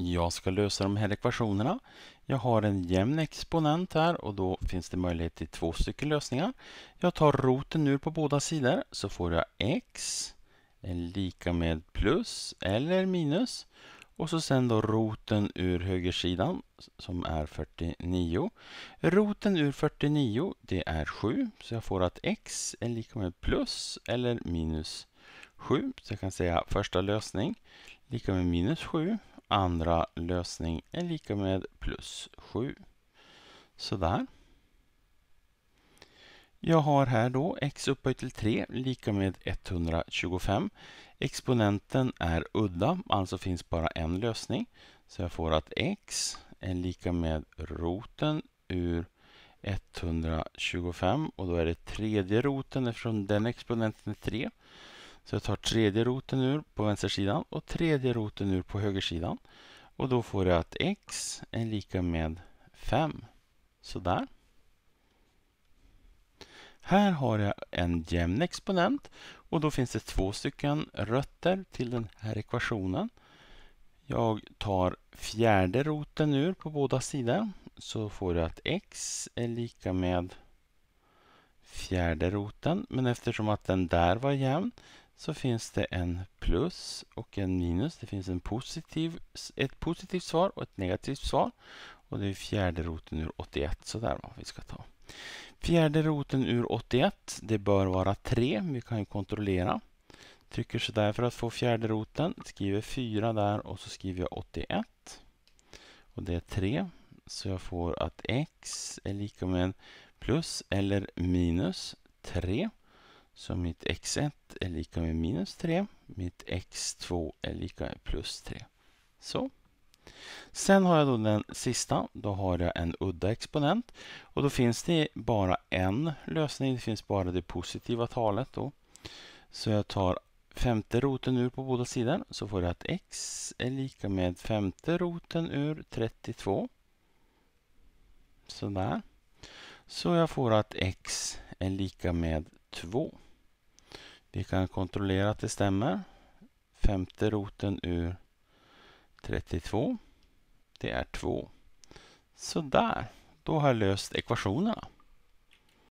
Jag ska lösa de här ekvationerna. Jag har en jämn exponent här och då finns det möjlighet till två stycken lösningar. Jag tar roten ur på båda sidor så får jag x är lika med plus eller minus. Och så sen då roten ur högersidan som är 49. Roten ur 49 det är 7 så jag får att x är lika med plus eller minus 7. Så jag kan säga första lösning lika med minus 7 andra lösning är lika med plus 7. Sådär. Jag har här då x upphöjt till 3 lika med 125. Exponenten är udda, alltså finns bara en lösning. Så jag får att x är lika med roten ur 125 och då är det tredje roten eftersom den exponenten är 3. Så jag tar tredje roten ur på vänstersidan och tredje roten ur på högersidan. Och då får jag att x är lika med 5. Sådär. Här har jag en jämn exponent och då finns det två stycken rötter till den här ekvationen. Jag tar fjärde roten ur på båda sidor så får jag att x är lika med fjärde roten men eftersom att den där var jämn så finns det en plus och en minus. Det finns en positiv, ett positivt svar och ett negativt svar. Och det är fjärde roten ur 81, så där vad vi ska ta. Fjärde roten ur 81, det bör vara 3, vi kan ju kontrollera. Trycker så där för att få fjärde roten, skriver 4 där och så skriver jag 81. Och det är 3, så jag får att x är lika med plus eller minus 3. Så mitt x1 är lika med minus 3. Mitt x2 är lika med plus 3. Så. Sen har jag då den sista. Då har jag en udda exponent. Och då finns det bara en lösning. Det finns bara det positiva talet då. Så jag tar femte roten ur på båda sidor. Så får jag att x är lika med femte roten ur 32. Sådär. Så jag får att x är lika med 2. Vi kan kontrollera att det stämmer. Femte roten ur 32. Det är 2. Sådär, då har jag löst ekvationerna.